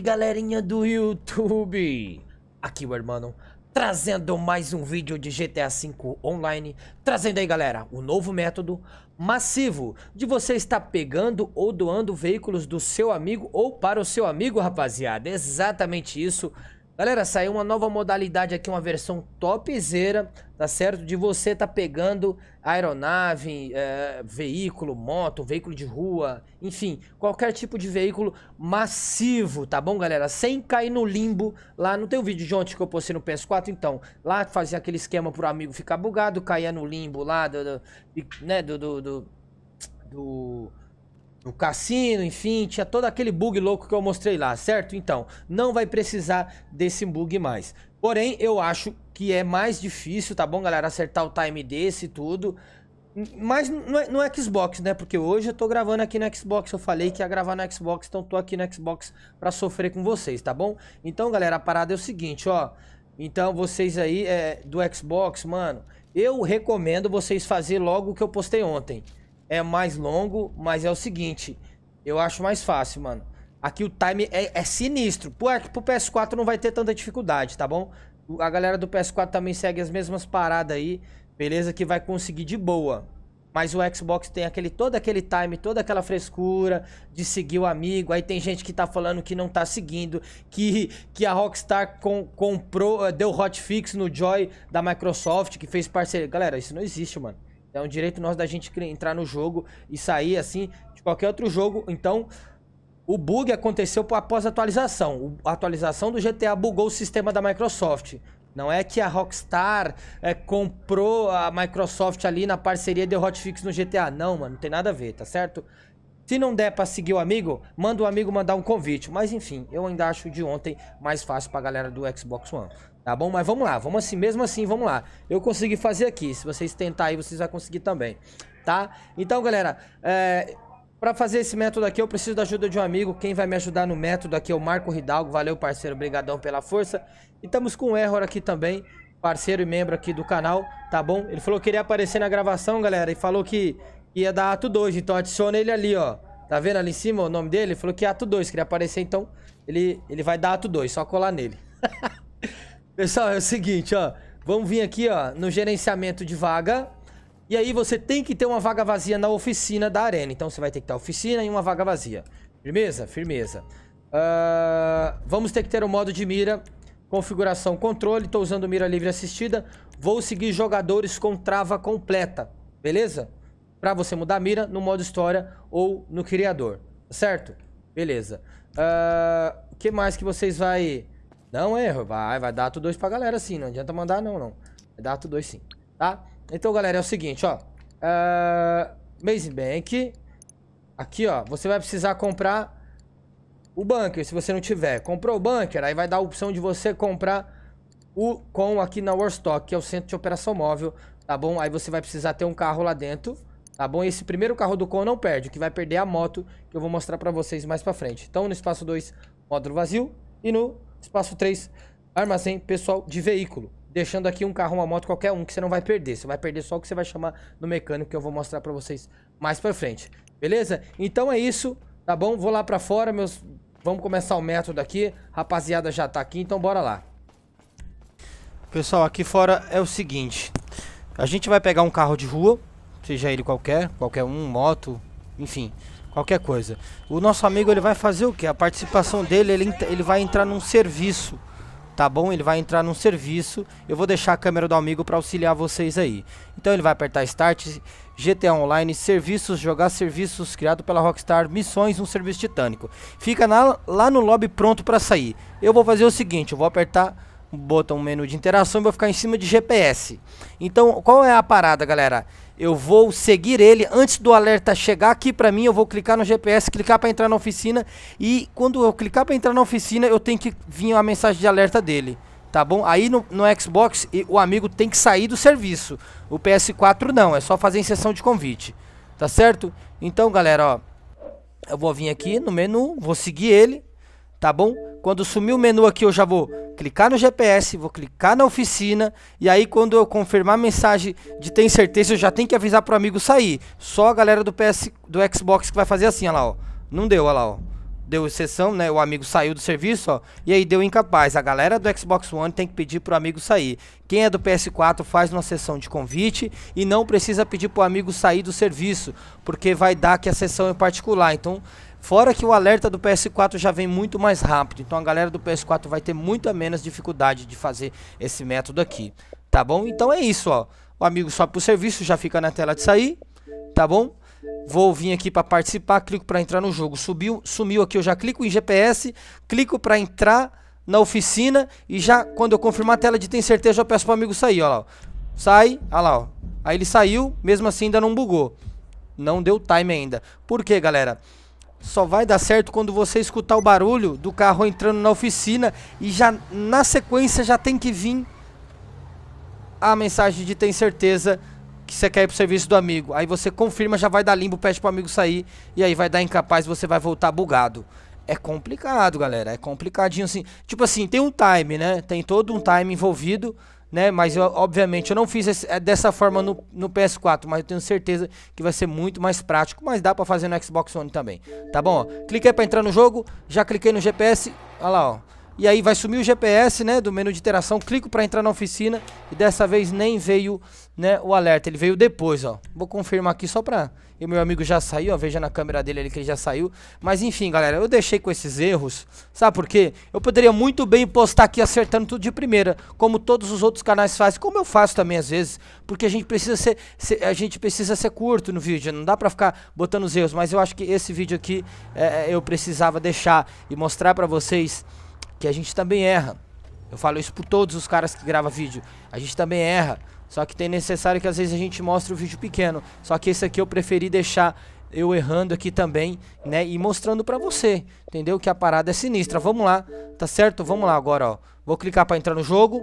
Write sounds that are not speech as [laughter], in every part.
aí, galerinha do YouTube! Aqui o Hermano, trazendo mais um vídeo de GTA V Online. Trazendo aí, galera, o novo método massivo de você estar pegando ou doando veículos do seu amigo ou para o seu amigo, rapaziada. Exatamente isso. Galera, saiu uma nova modalidade aqui, uma versão topzera, tá certo? De você tá pegando aeronave, é, veículo, moto, veículo de rua, enfim, qualquer tipo de veículo massivo, tá bom, galera? Sem cair no limbo lá. Não tem o vídeo de ontem que eu postei no PS4, então. Lá fazia aquele esquema pro amigo ficar bugado, caía no limbo lá do. do né, do, do, do, do no cassino, enfim, tinha todo aquele bug louco que eu mostrei lá, certo? Então, não vai precisar desse bug mais. Porém, eu acho que é mais difícil, tá bom, galera? Acertar o time desse e tudo. Mas no, é, no é Xbox, né? Porque hoje eu tô gravando aqui no Xbox. Eu falei que ia gravar no Xbox, então tô aqui no Xbox pra sofrer com vocês, tá bom? Então, galera, a parada é o seguinte, ó. Então, vocês aí é, do Xbox, mano, eu recomendo vocês fazer logo o que eu postei ontem é mais longo, mas é o seguinte, eu acho mais fácil, mano. Aqui o time é, é sinistro. Pô, aqui é pro PS4 não vai ter tanta dificuldade, tá bom? A galera do PS4 também segue as mesmas paradas aí, beleza? Que vai conseguir de boa. Mas o Xbox tem aquele todo aquele time, toda aquela frescura de seguir o amigo. Aí tem gente que tá falando que não tá seguindo, que, que a Rockstar com, comprou, eh, deu hotfix no Joy da Microsoft, que fez parceria. Galera, isso não existe, mano. É um direito nosso da gente entrar no jogo e sair assim de qualquer outro jogo. Então, o bug aconteceu após a atualização. A atualização do GTA bugou o sistema da Microsoft. Não é que a Rockstar é, comprou a Microsoft ali na parceria de Hotfix no GTA. Não, mano, não tem nada a ver, tá certo? Se não der pra seguir o amigo, manda o amigo mandar um convite. Mas enfim, eu ainda acho de ontem mais fácil pra galera do Xbox One. Tá bom? Mas vamos lá, vamos assim, mesmo assim, vamos lá. Eu consegui fazer aqui, se vocês tentarem aí, vocês vão conseguir também, tá? Então, galera, é... Para fazer esse método aqui, eu preciso da ajuda de um amigo. Quem vai me ajudar no método aqui é o Marco Hidalgo. Valeu, parceiro. Obrigadão pela força. E estamos com o Error aqui também, parceiro e membro aqui do canal, tá bom? Ele falou que queria aparecer na gravação, galera, e falou que ia dar ato 2. Então adiciona ele ali, ó. Tá vendo ali em cima o nome dele? Ele falou que é ato 2, queria aparecer, então ele, ele vai dar ato 2. Só colar nele. [laughs] Pessoal, é o seguinte, ó. Vamos vir aqui, ó, no gerenciamento de vaga. E aí você tem que ter uma vaga vazia na oficina da arena. Então você vai ter que ter oficina e uma vaga vazia. Firmeza? Firmeza. Uh, vamos ter que ter o um modo de mira. Configuração controle. Estou usando mira livre assistida. Vou seguir jogadores com trava completa. Beleza? Para você mudar a mira no modo história ou no criador. Certo? Beleza. Ah, o uh, que mais que vocês vai... Não erro, é, vai, vai dar ato 2 pra galera sim, não adianta mandar não, não. Vai dar 2 sim, tá? Então, galera, é o seguinte, ó. Uh, Bank. Aqui, ó, você vai precisar comprar o bunker, se você não tiver. Comprou o bunker, aí vai dar a opção de você comprar o com aqui na Warstock, que é o centro de operação móvel, tá bom? Aí você vai precisar ter um carro lá dentro, tá bom? Esse primeiro carro do com não perde, o que vai perder é a moto, que eu vou mostrar pra vocês mais pra frente. Então, no espaço 2, módulo vazio, e no Espaço 3, armazém pessoal de veículo. Deixando aqui um carro, uma moto, qualquer um que você não vai perder. Você vai perder só o que você vai chamar no mecânico, que eu vou mostrar pra vocês mais pra frente. Beleza? Então é isso, tá bom? Vou lá pra fora, meus... Vamos começar o método aqui. Rapaziada já tá aqui, então bora lá. Pessoal, aqui fora é o seguinte. A gente vai pegar um carro de rua, seja ele qualquer, qualquer um, moto, enfim qualquer coisa. O nosso amigo ele vai fazer o que? A participação dele, ele, ele vai entrar num serviço, tá bom? Ele vai entrar num serviço. Eu vou deixar a câmera do amigo para auxiliar vocês aí. Então ele vai apertar Start, GTA Online, serviços, jogar serviços criado pela Rockstar, missões, um serviço titânico. Fica na, lá no lobby pronto para sair. Eu vou fazer o seguinte, eu vou apertar botam um menu de interação e vou ficar em cima de GPS. Então, qual é a parada, galera? Eu vou seguir ele antes do alerta chegar aqui para mim, eu vou clicar no GPS, clicar para entrar na oficina e quando eu clicar para entrar na oficina, eu tenho que vir a mensagem de alerta dele. Tá bom? Aí no, no Xbox o amigo tem que sair do serviço. O PS4 não, é só fazer em sessão de convite. Tá certo? Então, galera, ó, eu vou vir aqui no menu, vou seguir ele tá bom? Quando sumir o menu aqui, eu já vou clicar no GPS, vou clicar na oficina e aí quando eu confirmar a mensagem de tem certeza, eu já tenho que avisar pro amigo sair. Só a galera do PS do Xbox que vai fazer assim, olha lá, ó. Não deu, olha lá, ó. Deu exceção, né? O amigo saiu do serviço, ó. E aí deu incapaz. A galera do Xbox One tem que pedir pro amigo sair. Quem é do PS4 faz uma sessão de convite e não precisa pedir pro amigo sair do serviço, porque vai dar que a sessão é particular. Então, Fora que o alerta do PS4 já vem muito mais rápido, então a galera do PS4 vai ter muito menos dificuldade de fazer esse método aqui, tá bom? Então é isso, ó. O amigo sobe pro serviço, já fica na tela de sair, tá bom? Vou vir aqui para participar, clico para entrar no jogo. Subiu, sumiu aqui, eu já clico em GPS, clico para entrar na oficina e já quando eu confirmar a tela de tem certeza, eu peço pro amigo sair, ó lá. Ó. Sai, ó lá, ó. Aí ele saiu, mesmo assim ainda não bugou. Não deu time ainda. Por quê, galera? só vai dar certo quando você escutar o barulho do carro entrando na oficina e já na sequência já tem que vir a mensagem de tem certeza que você quer ir pro serviço do amigo. Aí você confirma, já vai dar limbo, pede pro amigo sair e aí vai dar incapaz, você vai voltar bugado. É complicado, galera, é complicadinho assim. Tipo assim, tem um time, né? Tem todo um time envolvido né? Mas eu, obviamente eu não fiz esse, é, dessa forma no, no, PS4, mas eu tenho certeza que vai ser muito mais prático, mas dá para fazer no Xbox One também. Tá bom? Cliquei para entrar no jogo, já cliquei no GPS, olha lá, ó. E aí vai sumir o GPS, né, do menu de interação, clico para entrar na oficina e dessa vez nem veio, né, o alerta, ele veio depois, ó. Vou confirmar aqui só para e meu amigo já saiu, ó, veja na câmera dele ali que ele já saiu. Mas enfim, galera, eu deixei com esses erros. Sabe por quê? Eu poderia muito bem postar aqui acertando tudo de primeira, como todos os outros canais fazem, como eu faço também às vezes, porque a gente precisa ser, ser a gente precisa ser curto no vídeo, não dá para ficar botando os erros, mas eu acho que esse vídeo aqui é, é eu precisava deixar e mostrar para vocês que a gente também erra. Eu falo isso por todos os caras que gravam vídeo. A gente também erra. Só que tem necessário que às vezes a gente mostre o vídeo pequeno. Só que esse aqui eu preferi deixar eu errando aqui também, né? E mostrando pra você, entendeu? Que a parada é sinistra. Vamos lá, tá certo? Vamos lá agora, ó. Vou clicar pra entrar no jogo.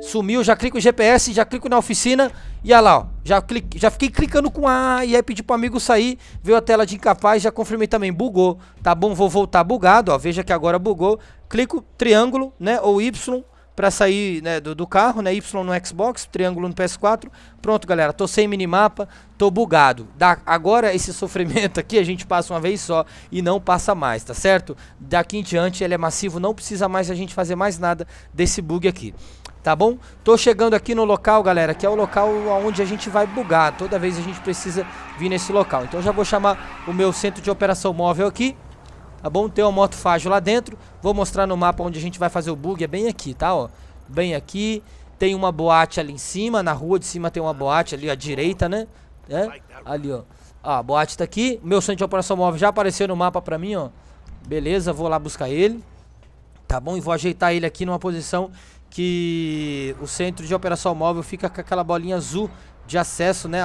Sumiu, já clico o GPS, já clico na oficina. E olha lá, ó. Já, clique, já fiquei clicando com A e aí pedi pro amigo sair. Veio a tela de incapaz, já confirmei também. Bugou, tá bom? Vou voltar bugado, ó. Veja que agora bugou. Clico, triângulo, né? Ou Y para sair né, do, do, carro, né? Y no Xbox, triângulo no PS4. Pronto, galera, tô sem minimapa, tô bugado. Da, agora esse [laughs] sofrimento aqui a gente passa uma vez só e não passa mais, tá certo? Daqui em diante ele é massivo, não precisa mais a gente fazer mais nada desse bug aqui. Tá bom? Tô chegando aqui no local, galera, que é o local onde a gente vai bugar. Toda vez a gente precisa vir nesse local. Então já vou chamar o meu centro de operação móvel aqui tá bom? Tem uma moto fágil lá dentro, Vou mostrar no mapa onde a gente vai fazer o bug, é bem aqui, tá, ó. Bem aqui, tem uma boate ali em cima, na rua de cima tem uma boate ali à direita, né? É? Ali, ó. Ah, a boate tá aqui. Meu centro de operação móvel já apareceu no mapa pra mim, ó. Beleza, vou lá buscar ele. Tá bom? E vou ajeitar ele aqui numa posição que o centro de operação móvel fica com aquela bolinha azul de acesso, né?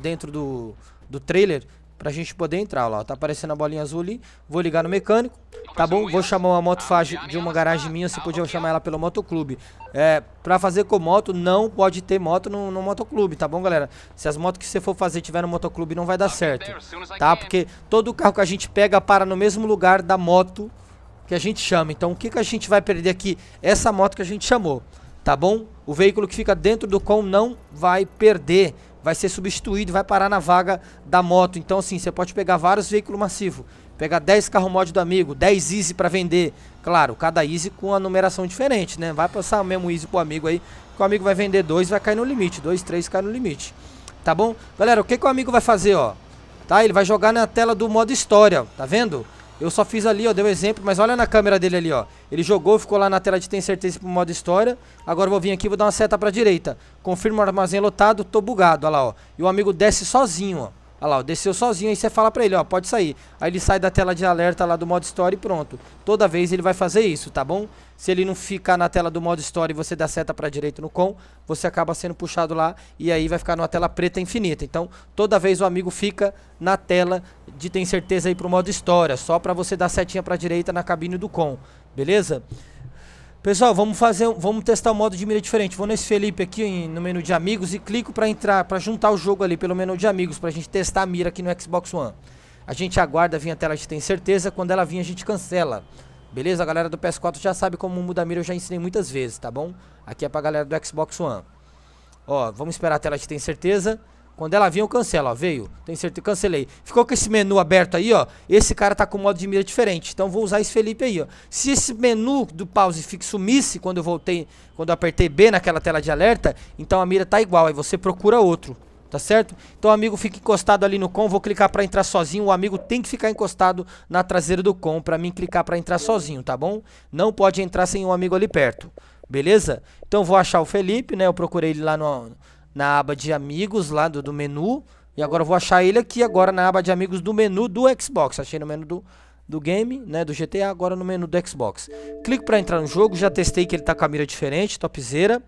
Dentro do, do trailer pra gente poder entrar. Ó, tá aparecendo a bolinha azul ali. Vou ligar no mecânico, tá bom? Vou chamar uma moto de uma garagem minha, se podia chamar ela pelo motoclube. É, pra fazer com moto, não pode ter moto no, no motoclube, tá bom, galera? Se as motos que você for fazer tiver no motoclube, não vai dar certo, tá? Porque todo carro que a gente pega para no mesmo lugar da moto que a gente chama. Então, o que, que a gente vai perder aqui? Essa moto que a gente chamou, tá bom? O veículo que fica dentro do com não vai perder, vai ser substituído, vai parar na vaga da moto. Então, assim, você pode pegar vários veículos massivos. Pegar 10 carro mod do amigo, 10 Easy para vender. Claro, cada Easy com a numeração diferente, né? Vai passar o mesmo Easy pro amigo aí, que o amigo vai vender dois, vai cair no limite. Dois, três, cai no limite. Tá bom? Galera, o que, que o amigo vai fazer, ó? Tá? Ele vai jogar na tela do modo história, tá vendo? Eu só fiz ali, ó, deu exemplo, mas olha na câmera dele ali, ó. Ele jogou, ficou lá na tela de tem certeza pro modo história. Agora eu vou vir aqui, vou dar uma seta pra direita. Confirma o armazém lotado, tô bugado, olha lá, ó. E o amigo desce sozinho, ó. Olha lá, desceu sozinho, aí você fala pra ele, ó, pode sair. Aí ele sai da tela de alerta lá do modo story e pronto. Toda vez ele vai fazer isso, tá bom? Se ele não ficar na tela do modo story e você dá seta pra direita no com, você acaba sendo puxado lá e aí vai ficar numa tela preta infinita. Então, toda vez o amigo fica na tela de tem certeza aí pro modo história, só pra você dar setinha pra direita na cabine do com, beleza? Pessoal, vamos fazer, vamos testar um modo de mira diferente. Vou nesse Felipe aqui no menu de amigos e clico para entrar, para juntar o jogo ali pelo menu de amigos, para a gente testar a mira aqui no Xbox One. A gente aguarda vir a tela, a gente tem certeza, quando ela vir a gente cancela. Beleza? A galera do PS4 já sabe como mudar a mira, eu já ensinei muitas vezes, tá bom? Aqui é pra galera do Xbox One. Ó, vamos esperar a tela, a gente tem certeza. Quando ela vir, eu cancelo, ó. Veio. Tem certeza, cancelei. Ficou com esse menu aberto aí, ó. Esse cara tá com modo de mira diferente. Então vou usar esse Felipe aí, ó. Se esse menu do pause fix sumisse quando eu voltei, quando eu apertei B naquela tela de alerta, então a mira tá igual. Aí você procura outro. Tá certo? Então o amigo fica encostado ali no com, vou clicar para entrar sozinho. O amigo tem que ficar encostado na traseira do com para mim clicar para entrar sozinho, tá bom? Não pode entrar sem um amigo ali perto. Beleza? Então vou achar o Felipe, né? Eu procurei ele lá no na aba de amigos lá do, do menu. E agora eu vou achar ele aqui agora na aba de amigos do menu do Xbox. Achei no menu do, do game, né, do GTA, agora no menu do Xbox. Clico para entrar no jogo, já testei que ele tá com a mira diferente, topzera.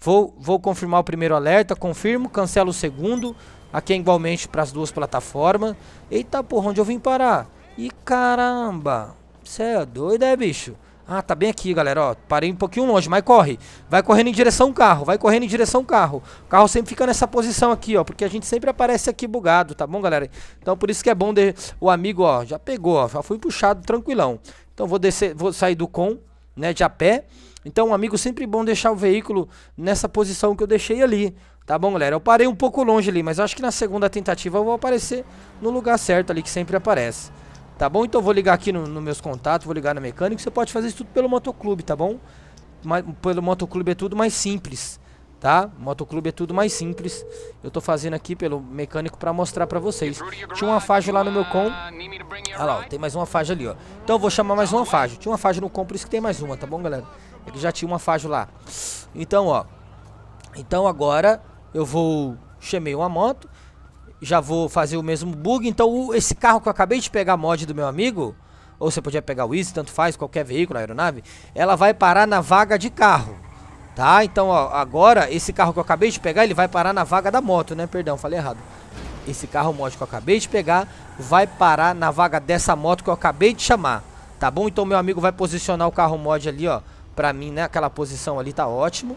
Vou, vou confirmar o primeiro alerta, confirmo, cancelo o segundo. Aqui é igualmente para as duas plataformas. Eita porra, onde eu vim parar? E caramba, você é doido, é bicho? Ah, tá bem aqui, galera. Ó, parei um pouquinho longe, mas corre. Vai correndo em direção ao carro, vai correndo em direção ao carro. O carro sempre fica nessa posição aqui, ó, porque a gente sempre aparece aqui bugado, tá bom, galera? Então por isso que é bom de... o amigo, ó, já pegou, ó, já fui puxado tranquilão. Então vou descer, vou sair do com, né, de a pé. Então, amigo, sempre bom deixar o veículo nessa posição que eu deixei ali. Tá bom, galera? Eu parei um pouco longe ali, mas acho que na segunda tentativa eu vou aparecer no lugar certo ali que sempre aparece. Tá bom? Então vou ligar aqui nos no meus contatos, vou ligar no mecânico. Você pode fazer isso tudo pelo motoclube, tá bom? Mas, pelo motoclube é tudo mais simples, tá? Motoclube é tudo mais simples. Eu tô fazendo aqui pelo mecânico para mostrar para vocês. Tinha uma fajo lá no meu com. Olha lá, ó, tem mais uma fajo ali, ó. Então eu vou chamar mais uma fajo. Tinha uma fajo no com, por isso que tem mais uma, tá bom, galera? É que já tinha uma fajo lá. Então, ó. Então agora eu vou chamei uma moto já vou fazer o mesmo bug. Então esse carro que eu acabei de pegar mod do meu amigo, ou você podia pegar o Easy, tanto faz, qualquer veículo, aeronave, ela vai parar na vaga de carro. Tá? Então ó, agora esse carro que eu acabei de pegar, ele vai parar na vaga da moto, né? Perdão, falei errado. Esse carro mod que eu acabei de pegar vai parar na vaga dessa moto que eu acabei de chamar. Tá bom? Então meu amigo vai posicionar o carro mod ali, ó. Pra mim, né? Aquela posição ali tá ótimo.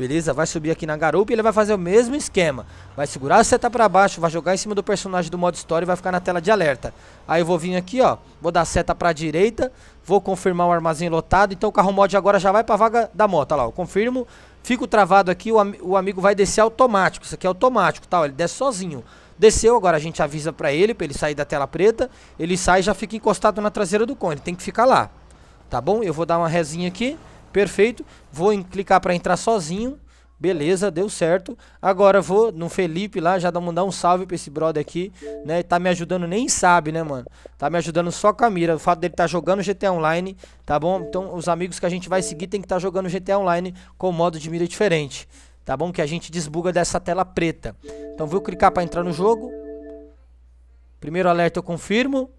Beleza? Vai subir aqui na garupa e ele vai fazer o mesmo esquema. Vai segurar a seta para baixo, vai jogar em cima do personagem do modo história e vai ficar na tela de alerta. Aí eu vou vir aqui, ó, vou dar a seta para direita, vou confirmar o armazém lotado. Então o carro mod agora já vai para a vaga da moto, olha lá, eu confirmo. Fico travado aqui, o, am o amigo vai descer automático. Isso aqui é automático, tá? ele desce sozinho. Desceu, agora a gente avisa para ele, para ele sair da tela preta. Ele sai e já fica encostado na traseira do cone, tem que ficar lá. Tá bom? Eu vou dar uma resinha aqui. Perfeito. Vou em, clicar para entrar sozinho. Beleza, deu certo. Agora vou no Felipe lá, já dá, mandar um salve pra esse brother aqui, né? Tá me ajudando, nem sabe, né, mano? Tá me ajudando só com a mira. O fato dele tá jogando GTA Online, tá bom? Então, os amigos que a gente vai seguir tem que estar tá jogando GTA Online com modo de mira diferente, tá bom? Que a gente desbuga dessa tela preta. Então, vou clicar para entrar no jogo. Primeiro alerta eu confirmo.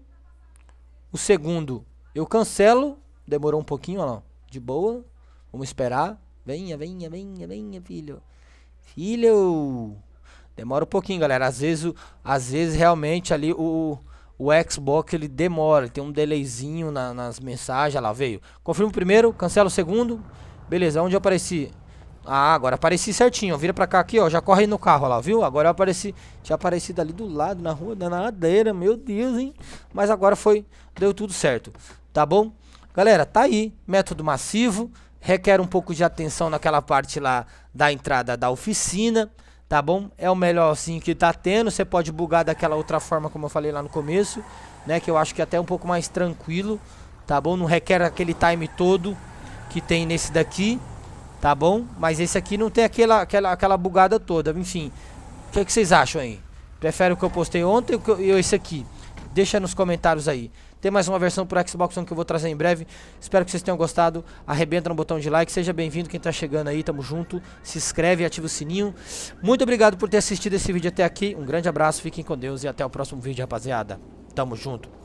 O segundo eu cancelo. Demorou um pouquinho, ó lá de boa. Vamos esperar. Venha, venha, venha, venha, filho. Filho! Demora um pouquinho, galera. Às vezes, às vezes realmente ali o, o Xbox ele demora. Ele tem um delayzinho na, nas mensagens. Olha lá, veio. Confirma o primeiro, cancela o segundo. Beleza, onde eu apareci? Ah, agora apareci certinho. Vira pra cá aqui, ó. Já corre no carro lá, viu? Agora eu apareci. Tinha aparecido ali do lado, na rua, da nadadeira. Meu Deus, hein? Mas agora foi. Deu tudo certo. Tá bom? Galera, tá aí, método massivo, requer um pouco de atenção naquela parte lá da entrada da oficina, tá bom? É o melhor assim que tá tendo, você pode bugar daquela outra forma como eu falei lá no começo, né, que eu acho que é até um pouco mais tranquilo, tá bom? Não requer aquele time todo que tem nesse daqui, tá bom? Mas esse aqui não tem aquela aquela aquela bugada toda, enfim. O que, é que vocês acham aí? Prefere o que eu postei ontem ou esse aqui? Deixa nos comentários aí. Tem mais uma versão pro Xbox One que eu vou trazer em breve. Espero que vocês tenham gostado. Arrebenta no botão de like. Seja bem-vindo quem está chegando aí. Tamo junto. Se inscreve e ativa o sininho. Muito obrigado por ter assistido esse vídeo até aqui. Um grande abraço. Fiquem com Deus e até o próximo vídeo, rapaziada. Tamo junto.